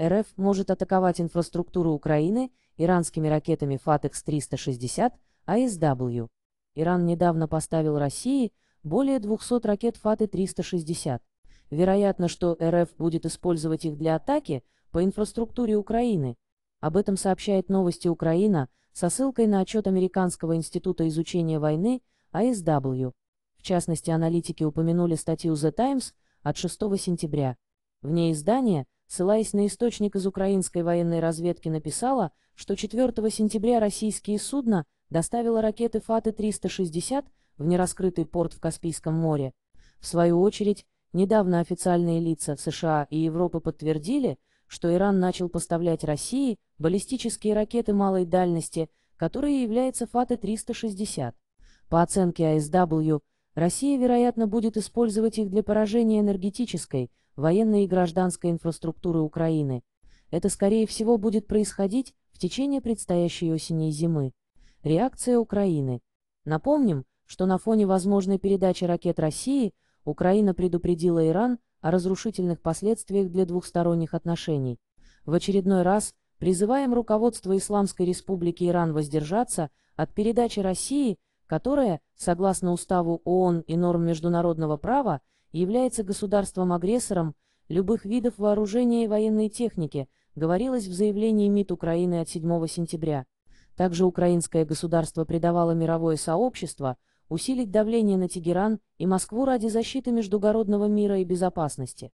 РФ может атаковать инфраструктуру Украины иранскими ракетами «Фатекс-360» АСВ. Иран недавно поставил России более 200 ракет «Фаты-360». Вероятно, что РФ будет использовать их для атаки по инфраструктуре Украины. Об этом сообщает новости Украина со ссылкой на отчет Американского института изучения войны АСВ. В частности, аналитики упомянули статью The Times от 6 сентября. В ней издание – ссылаясь на источник из украинской военной разведки, написала, что 4 сентября российские судна доставило ракеты «Фаты-360» в нераскрытый порт в Каспийском море. В свою очередь, недавно официальные лица США и Европы подтвердили, что Иран начал поставлять России баллистические ракеты малой дальности, которые являются «Фаты-360». По оценке ASW, а Россия, вероятно, будет использовать их для поражения энергетической, военной и гражданской инфраструктуры Украины. Это, скорее всего, будет происходить в течение предстоящей осени и зимы. Реакция Украины. Напомним, что на фоне возможной передачи ракет России Украина предупредила Иран о разрушительных последствиях для двухсторонних отношений. В очередной раз призываем руководство Исламской Республики Иран воздержаться от передачи России которое, согласно уставу ООН и норм международного права, является государством-агрессором любых видов вооружения и военной техники, говорилось в заявлении МИД Украины от 7 сентября. Также украинское государство предавало мировое сообщество усилить давление на Тегеран и Москву ради защиты междугородного мира и безопасности.